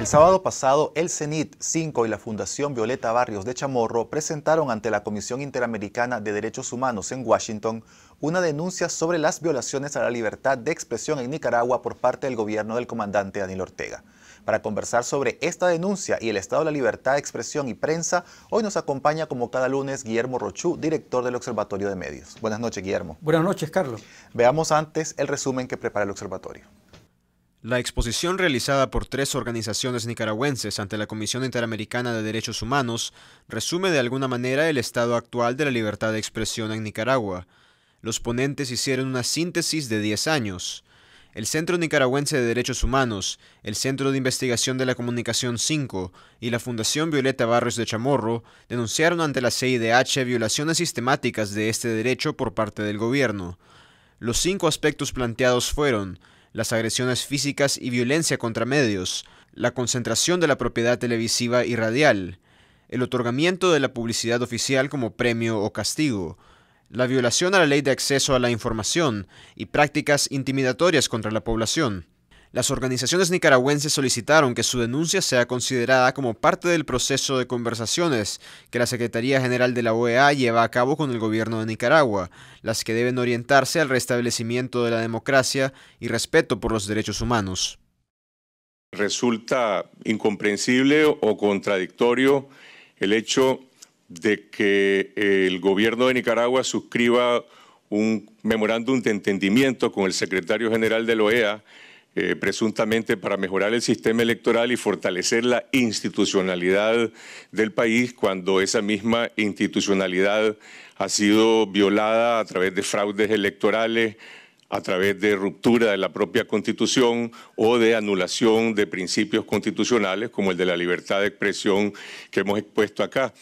El sábado pasado, el CENIT 5 y la Fundación Violeta Barrios de Chamorro presentaron ante la Comisión Interamericana de Derechos Humanos en Washington una denuncia sobre las violaciones a la libertad de expresión en Nicaragua por parte del gobierno del comandante Daniel Ortega. Para conversar sobre esta denuncia y el estado de la libertad de expresión y prensa, hoy nos acompaña como cada lunes Guillermo Rochú, director del Observatorio de Medios. Buenas noches, Guillermo. Buenas noches, Carlos. Veamos antes el resumen que prepara el observatorio. La exposición realizada por tres organizaciones nicaragüenses ante la Comisión Interamericana de Derechos Humanos resume de alguna manera el estado actual de la libertad de expresión en Nicaragua. Los ponentes hicieron una síntesis de 10 años. El Centro Nicaragüense de Derechos Humanos, el Centro de Investigación de la Comunicación 5 y la Fundación Violeta Barrios de Chamorro denunciaron ante la CIDH violaciones sistemáticas de este derecho por parte del gobierno. Los cinco aspectos planteados fueron las agresiones físicas y violencia contra medios, la concentración de la propiedad televisiva y radial, el otorgamiento de la publicidad oficial como premio o castigo, la violación a la ley de acceso a la información y prácticas intimidatorias contra la población. Las organizaciones nicaragüenses solicitaron que su denuncia sea considerada como parte del proceso de conversaciones que la Secretaría General de la OEA lleva a cabo con el gobierno de Nicaragua, las que deben orientarse al restablecimiento de la democracia y respeto por los derechos humanos. Resulta incomprensible o contradictorio el hecho de que el gobierno de Nicaragua suscriba un memorándum de entendimiento con el secretario general de la OEA eh, presuntamente para mejorar el sistema electoral y fortalecer la institucionalidad del país cuando esa misma institucionalidad ha sido violada a través de fraudes electorales, a través de ruptura de la propia constitución o de anulación de principios constitucionales como el de la libertad de expresión que hemos expuesto acá.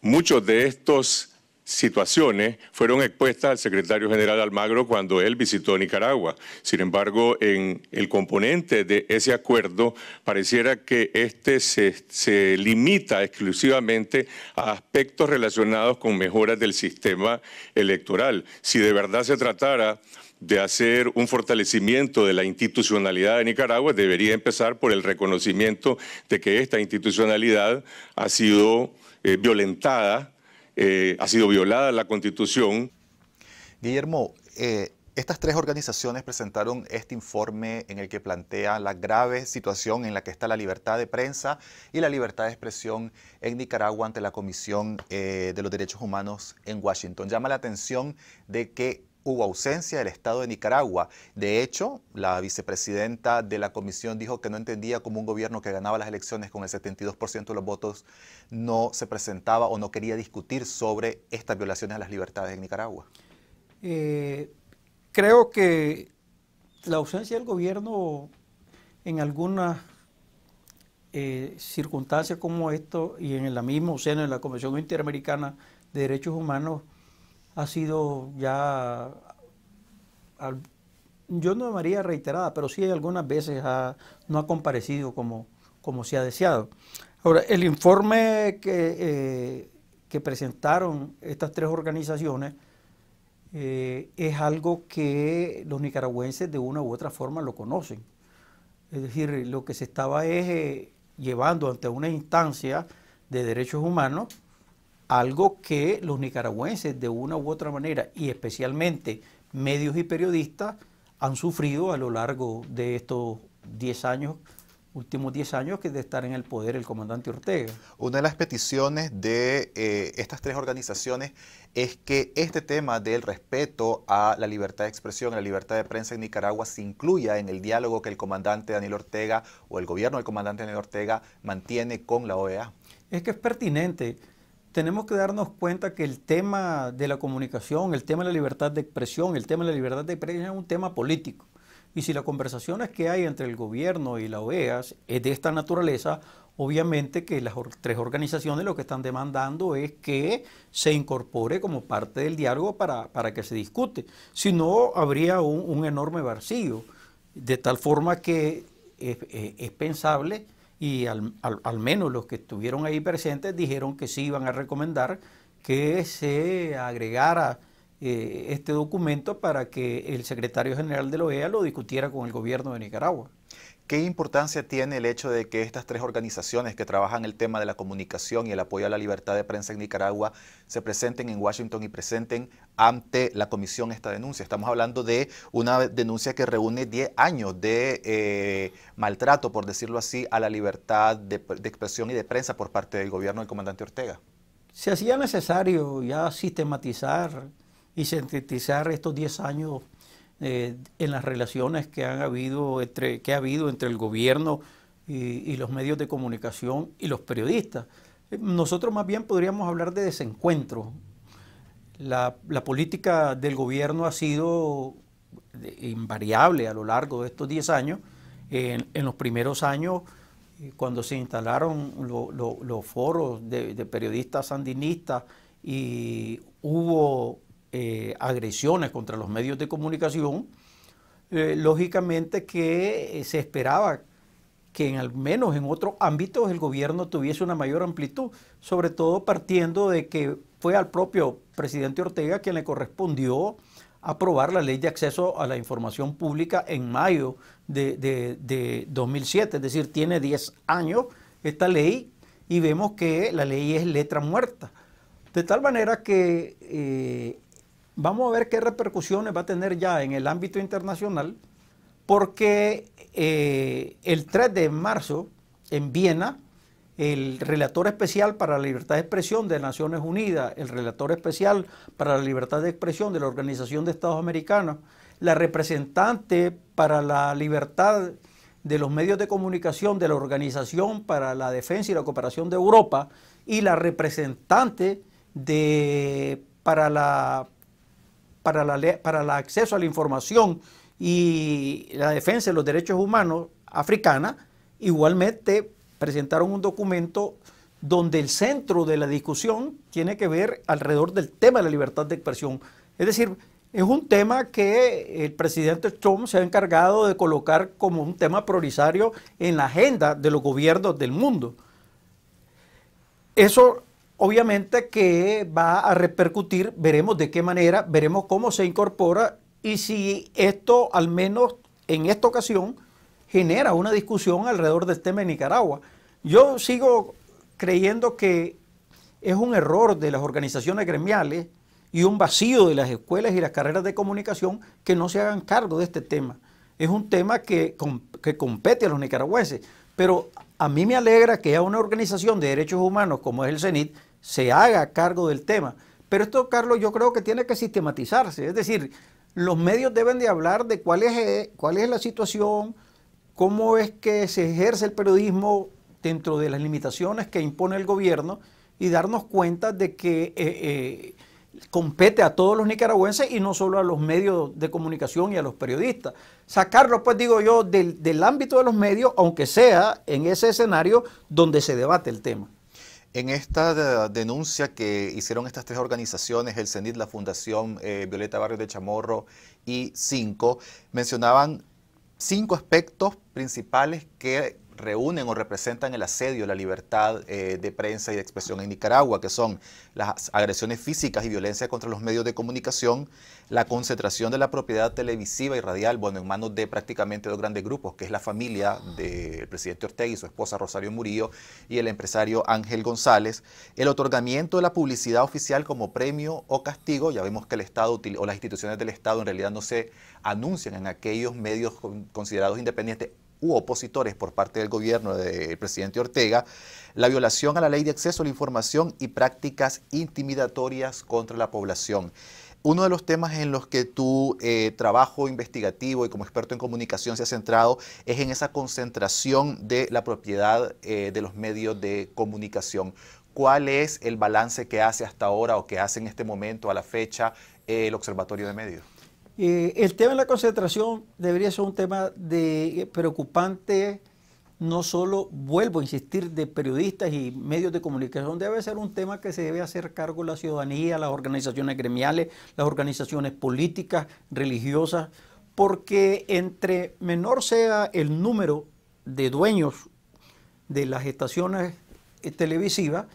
Muchos de estos situaciones fueron expuestas al secretario general Almagro cuando él visitó Nicaragua. Sin embargo, en el componente de ese acuerdo pareciera que este se, limita exclusivamente a aspectos relacionados con mejoras del sistema electoral. Si de verdad se tratara de hacer un fortalecimiento de la institucionalidad de Nicaragua, debería empezar por el reconocimiento de que esta institucionalidad ha sido eh, violentada eh, ha sido violada la Constitución. Guillermo, eh, estas tres organizaciones presentaron este informe en el que plantea la grave situación en la que está la libertad de prensa y la libertad de expresión en Nicaragua ante la Comisión eh, de los Derechos Humanos en Washington. Llama la atención de que hubo ausencia del Estado de Nicaragua. De hecho, la vicepresidenta de la comisión dijo que no entendía cómo un gobierno que ganaba las elecciones con el 72% de los votos no se presentaba o no quería discutir sobre estas violaciones a las libertades en Nicaragua. Eh, creo que la ausencia del gobierno en algunas eh, circunstancias como esto y en la misma seno de la Comisión Interamericana de Derechos Humanos ha sido ya, yo no haría reiterada, pero sí algunas veces no ha comparecido como, como se ha deseado. Ahora, el informe que, eh, que presentaron estas tres organizaciones eh, es algo que los nicaragüenses de una u otra forma lo conocen. Es decir, lo que se estaba es eh, llevando ante una instancia de derechos humanos algo que los nicaragüenses de una u otra manera, y especialmente medios y periodistas, han sufrido a lo largo de estos 10 años últimos 10 años que de estar en el poder el comandante Ortega. Una de las peticiones de eh, estas tres organizaciones es que este tema del respeto a la libertad de expresión, a la libertad de prensa en Nicaragua se incluya en el diálogo que el comandante Daniel Ortega o el gobierno del comandante Daniel Ortega mantiene con la OEA. Es que es pertinente tenemos que darnos cuenta que el tema de la comunicación, el tema de la libertad de expresión, el tema de la libertad de expresión es un tema político. Y si las conversaciones que hay entre el gobierno y la OEA es de esta naturaleza, obviamente que las tres organizaciones lo que están demandando es que se incorpore como parte del diálogo para, que se discute. Si no, habría un, enorme vacío. De tal forma que es pensable y al, al, menos los que estuvieron ahí presentes dijeron que sí iban a recomendar que se agregara eh, este documento para que el secretario general de la OEA lo discutiera con el gobierno de Nicaragua. ¿Qué importancia tiene el hecho de que estas tres organizaciones que trabajan el tema de la comunicación y el apoyo a la libertad de prensa en Nicaragua se presenten en Washington y presenten ante la comisión esta denuncia? Estamos hablando de una denuncia que reúne 10 años de eh, maltrato, por decirlo así, a la libertad de, expresión y de prensa por parte del gobierno del comandante Ortega. Se hacía necesario ya sistematizar y sintetizar estos 10 años eh, en las relaciones que, han habido entre, que ha habido entre el gobierno y, los medios de comunicación y los periodistas. Eh, nosotros más bien podríamos hablar de desencuentro. La, política del gobierno ha sido eh, invariable a lo largo de estos 10 años. En, los primeros años, cuando se instalaron los foros de, de periodistas sandinistas y hubo eh, agresiones contra los medios de comunicación, eh, lógicamente que eh, se esperaba que en, al menos en otros ámbitos el gobierno tuviese una mayor amplitud, sobre todo partiendo de que fue al propio presidente Ortega quien le correspondió aprobar la ley de acceso a la información pública en mayo de, 2007, es decir, tiene 10 años esta ley y vemos que la ley es letra muerta. De tal manera que Vamos a ver qué repercusiones va a tener ya en el ámbito internacional, porque eh, el 3 de marzo en Viena, el relator especial para la libertad de expresión de Naciones Unidas, el relator especial para la libertad de expresión de la Organización de Estados Americanos, la representante para la libertad de los medios de comunicación de la Organización para la Defensa y la Cooperación de Europa y la representante de, para la para, para el acceso a la información y la defensa de los derechos humanos africana, igualmente presentaron un documento donde el centro de la discusión tiene que ver alrededor del tema de la libertad de expresión. Es decir, es un tema que el presidente Trump se ha encargado de colocar como un tema prioritario en la agenda de los gobiernos del mundo. Eso obviamente que va a repercutir, veremos de qué manera, veremos cómo se incorpora y si esto, al menos en esta ocasión, genera una discusión alrededor del tema de Nicaragua. Yo sigo creyendo que es un error de las organizaciones gremiales y un vacío de las escuelas y las carreras de comunicación que no se hagan cargo de este tema. Es un tema que, compete a los nicaragüenses, pero a mí me alegra que haya una organización de derechos humanos como es el CENIT se haga cargo del tema. Pero esto, Carlos, yo creo que tiene que sistematizarse. Es decir, los medios deben de hablar de cuál es, eh, cuál es la situación, cómo es que se ejerce el periodismo dentro de las limitaciones que impone el gobierno y darnos cuenta de que eh, eh, compete a todos los nicaragüenses y no solo a los medios de comunicación y a los periodistas. Sacarlo, pues digo yo, del ámbito de los medios, aunque sea en ese escenario donde se debate el tema. En esta denuncia que hicieron estas tres organizaciones, el CENIT, la Fundación eh, Violeta Barrios de Chamorro y Cinco, mencionaban cinco aspectos principales que reúnen o representan el asedio, a la libertad eh, de prensa y de expresión en Nicaragua, que son las agresiones físicas y violencia contra los medios de comunicación, la concentración de la propiedad televisiva y radial, bueno, en manos de prácticamente dos grandes grupos, que es la familia del presidente Ortega y su esposa Rosario Murillo y el empresario Ángel González, el otorgamiento de la publicidad oficial como premio o castigo, ya vemos que el Estado o las instituciones del Estado en realidad no se anuncian en aquellos medios considerados independientes u opositores por parte del gobierno del presidente Ortega la violación a la ley de acceso a la información y prácticas intimidatorias contra la población. Uno de los temas en los que tu eh, trabajo investigativo y como experto en comunicación se ha centrado es en esa concentración de la propiedad eh, de los medios de comunicación. ¿Cuál es el balance que hace hasta ahora o que hace en este momento, a la fecha, el Observatorio de Medios? Eh, el tema de la concentración debería ser un tema de eh, preocupante, no solo, vuelvo a insistir, de periodistas y medios de comunicación, debe ser un tema que se debe hacer cargo la ciudadanía, las organizaciones gremiales, las organizaciones políticas, religiosas, porque entre menor sea el número de dueños de las estaciones eh, televisivas,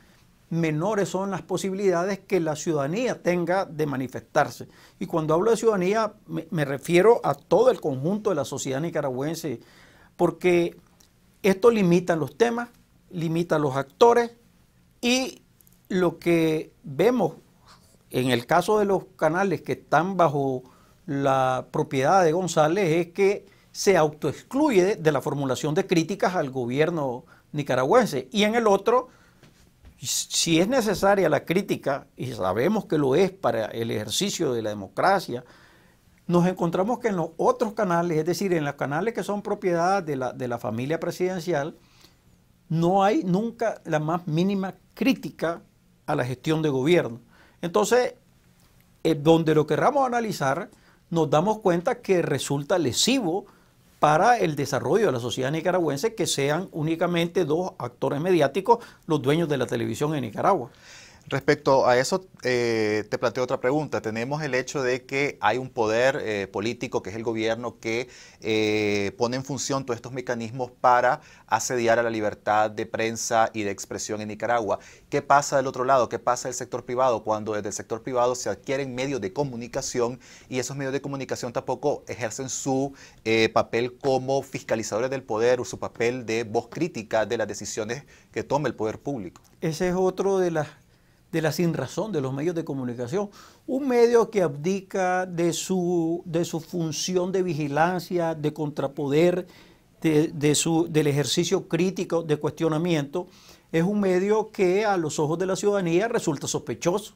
menores son las posibilidades que la ciudadanía tenga de manifestarse. Y cuando hablo de ciudadanía me, refiero a todo el conjunto de la sociedad nicaragüense, porque esto limita los temas, limita los actores y lo que vemos en el caso de los canales que están bajo la propiedad de González es que se autoexcluye de la formulación de críticas al gobierno nicaragüense y en el otro si es necesaria la crítica, y sabemos que lo es para el ejercicio de la democracia, nos encontramos que en los otros canales, es decir, en los canales que son propiedad de la, familia presidencial, no hay nunca la más mínima crítica a la gestión de gobierno. Entonces, eh, donde lo querramos analizar, nos damos cuenta que resulta lesivo para el desarrollo de la sociedad nicaragüense que sean únicamente dos actores mediáticos los dueños de la televisión en Nicaragua. Respecto a eso, eh, te planteo otra pregunta. Tenemos el hecho de que hay un poder eh, político, que es el gobierno, que eh, pone en función todos estos mecanismos para asediar a la libertad de prensa y de expresión en Nicaragua. ¿Qué pasa del otro lado? ¿Qué pasa del sector privado? Cuando desde el sector privado se adquieren medios de comunicación y esos medios de comunicación tampoco ejercen su papel como fiscalizadores del poder o su papel de voz crítica de las decisiones que toma el poder público. Ese es otro de las de la sinrazón de los medios de comunicación. Un medio que abdica de su, de su función de vigilancia, de contrapoder, de, su, del ejercicio crítico, de cuestionamiento, es un medio que a los ojos de la ciudadanía resulta sospechoso.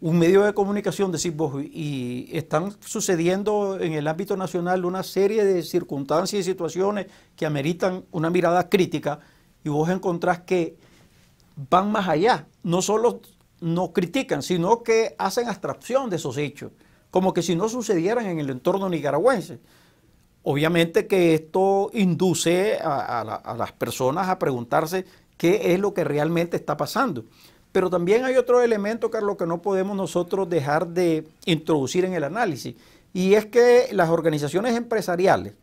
un medio de comunicación, decir vos, y están sucediendo en el ámbito nacional una serie de circunstancias y situaciones que ameritan una mirada crítica, y vos encontrás que van más allá. No solo no critican, sino que hacen abstracción de esos hechos, como que si no sucedieran en el entorno nicaragüense. Obviamente que esto induce a, a las personas a preguntarse qué es lo que realmente está pasando. Pero también hay otro elemento, Carlos, que no podemos nosotros dejar de introducir en el análisis, y es que las organizaciones empresariales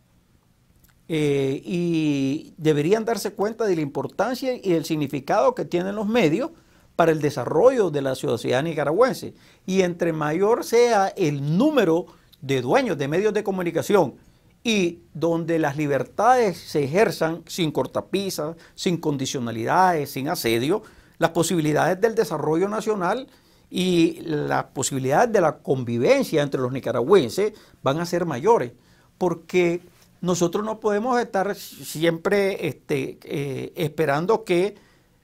eh, y deberían darse cuenta de la importancia y el significado que tienen los medios para el desarrollo de la sociedad nicaragüense. Y entre mayor sea el número de dueños de medios de comunicación y donde las libertades se ejerzan sin cortapisas, sin condicionalidades, sin asedio, las posibilidades del desarrollo nacional y las posibilidades de la convivencia entre los nicaragüenses van a ser mayores, porque nosotros no podemos estar siempre este, eh, esperando que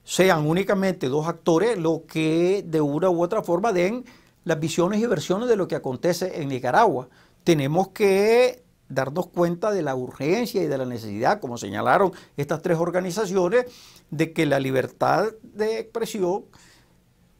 sean únicamente dos actores lo que de una u otra forma den las visiones y versiones de lo que acontece en Nicaragua. Tenemos que darnos cuenta de la urgencia y de la necesidad, como señalaron estas tres organizaciones, de que la libertad de expresión,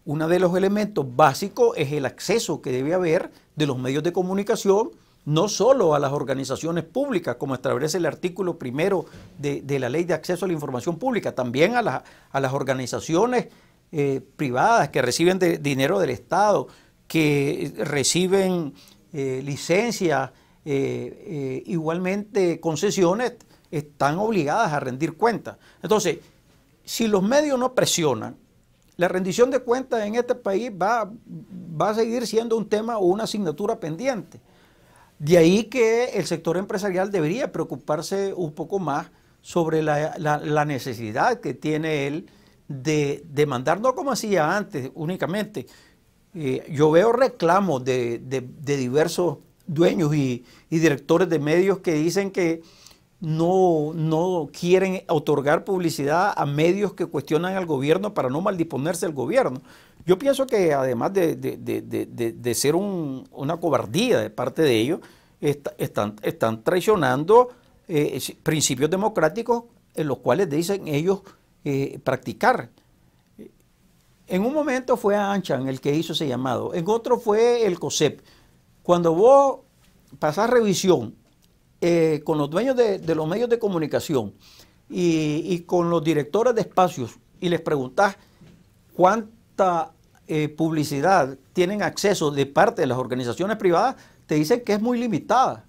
uno de los elementos básicos es el acceso que debe haber de los medios de comunicación no solo a las organizaciones públicas, como establece el artículo primero de, la Ley de Acceso a la Información Pública, también a, a las organizaciones eh, privadas que reciben de, dinero del Estado, que reciben eh, licencias, eh, igualmente concesiones, están obligadas a rendir cuentas. Entonces, si los medios no presionan, la rendición de cuentas en este país va, va a seguir siendo un tema o una asignatura pendiente. De ahí que el sector empresarial debería preocuparse un poco más sobre la, la, necesidad que tiene él de demandar, no como hacía antes únicamente. Eh, yo veo reclamos de, diversos dueños y directores de medios que dicen que no, quieren otorgar publicidad a medios que cuestionan al gobierno para no maldisponerse al gobierno. Yo pienso que además de, ser una cobardía de parte de ellos, están, están, traicionando eh, principios democráticos en los cuales dicen ellos eh, practicar. En un momento fue Anchan el que hizo ese llamado, en otro fue el COSEP. Cuando vos pasás revisión eh, con los dueños de, los medios de comunicación y, con los directores de espacios y les preguntas cuánta eh, publicidad tienen acceso de parte de las organizaciones privadas, te dicen que es muy limitada.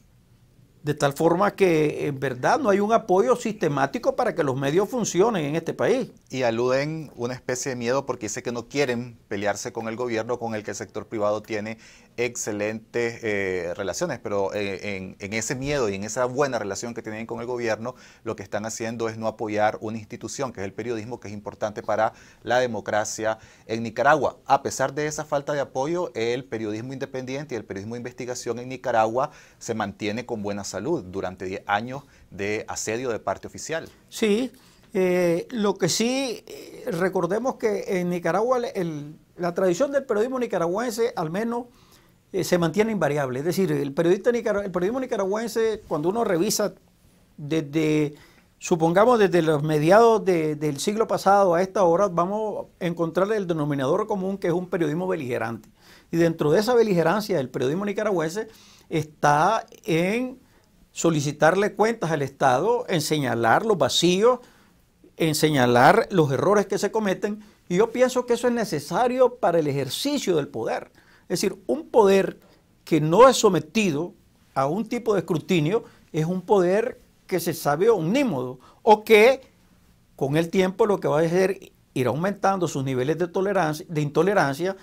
De tal forma que en verdad no hay un apoyo sistemático para que los medios funcionen en este país. Y aluden una especie de miedo porque dice que no quieren pelearse con el gobierno con el que el sector privado tiene excelentes eh, relaciones, pero eh, en, ese miedo y en esa buena relación que tienen con el gobierno, lo que están haciendo es no apoyar una institución, que es el periodismo, que es importante para la democracia en Nicaragua. A pesar de esa falta de apoyo, el periodismo independiente y el periodismo de investigación en Nicaragua se mantiene con buena salud durante 10 años de asedio de parte oficial. Sí, eh, lo que sí, recordemos que en Nicaragua la tradición del periodismo nicaragüense, al menos, eh, se mantiene invariable. Es decir, el, el periodismo nicaragüense, cuando uno revisa desde, supongamos desde los mediados del siglo pasado a esta hora, vamos a encontrar el denominador común que es un periodismo beligerante. Y dentro de esa beligerancia el periodismo nicaragüense está en solicitarle cuentas al Estado, en señalar los vacíos, en señalar los errores que se cometen. Y yo pienso que eso es necesario para el ejercicio del poder. Es decir, un poder que no es sometido a un tipo de escrutinio es un poder que se sabe omnímodo o que con el tiempo lo que va a hacer ir aumentando sus niveles de, tolerancia, de intolerancia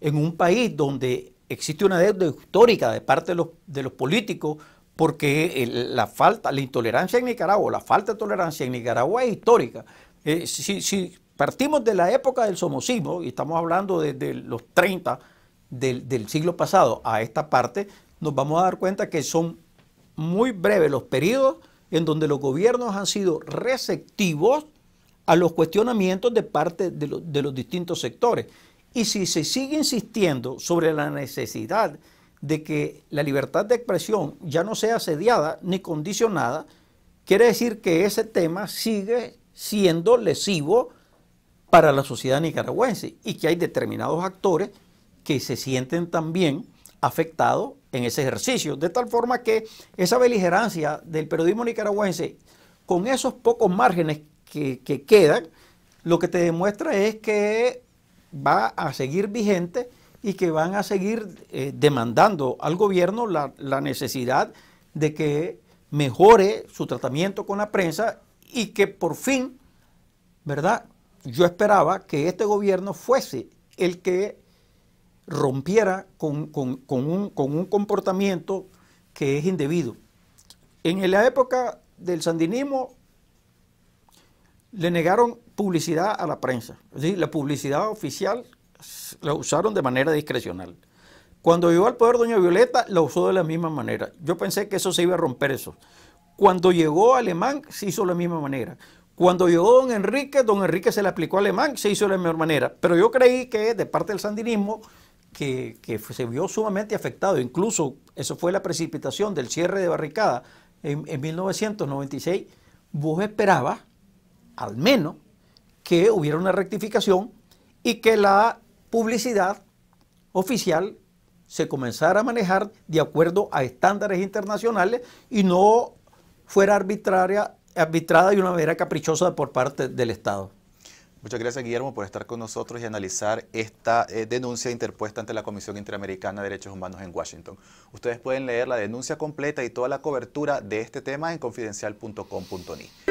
en un país donde existe una deuda histórica de parte de los, de los políticos porque la falta, la intolerancia en Nicaragua, la falta de tolerancia en Nicaragua es histórica. Eh, si, partimos de la época del somocismo, y estamos hablando desde los 30, del, siglo pasado a esta parte, nos vamos a dar cuenta que son muy breves los periodos en donde los gobiernos han sido receptivos a los cuestionamientos de parte de, de, los distintos sectores. Y si se sigue insistiendo sobre la necesidad de que la libertad de expresión ya no sea asediada ni condicionada, quiere decir que ese tema sigue siendo lesivo para la sociedad nicaragüense y que hay determinados actores que se sienten también afectados en ese ejercicio. De tal forma que esa beligerancia del periodismo nicaragüense, con esos pocos márgenes que, quedan, lo que te demuestra es que va a seguir vigente y que van a seguir eh, demandando al gobierno la, la, necesidad de que mejore su tratamiento con la prensa y que por fin, ¿verdad? Yo esperaba que este gobierno fuese el que rompiera con, un, comportamiento que es indebido. En la época del sandinismo le negaron publicidad a la prensa. la publicidad oficial la usaron de manera discrecional. Cuando llegó al poder Doña Violeta, la usó de la misma manera. Yo pensé que eso se iba a romper eso. Cuando llegó Alemán, se hizo de la misma manera. Cuando llegó Don Enrique, Don Enrique se le aplicó a Alemán, se hizo de la misma manera. Pero yo creí que de parte del sandinismo que, se vio sumamente afectado. Incluso eso fue la precipitación del cierre de barricada en, 1996. Vos esperabas, al menos, que hubiera una rectificación y que la publicidad oficial se comenzara a manejar de acuerdo a estándares internacionales y no fuera arbitraria, arbitrada de una manera caprichosa por parte del Estado. Muchas gracias, Guillermo, por estar con nosotros y analizar esta eh, denuncia interpuesta ante la Comisión Interamericana de Derechos Humanos en Washington. Ustedes pueden leer la denuncia completa y toda la cobertura de este tema en confidencial.com.ni.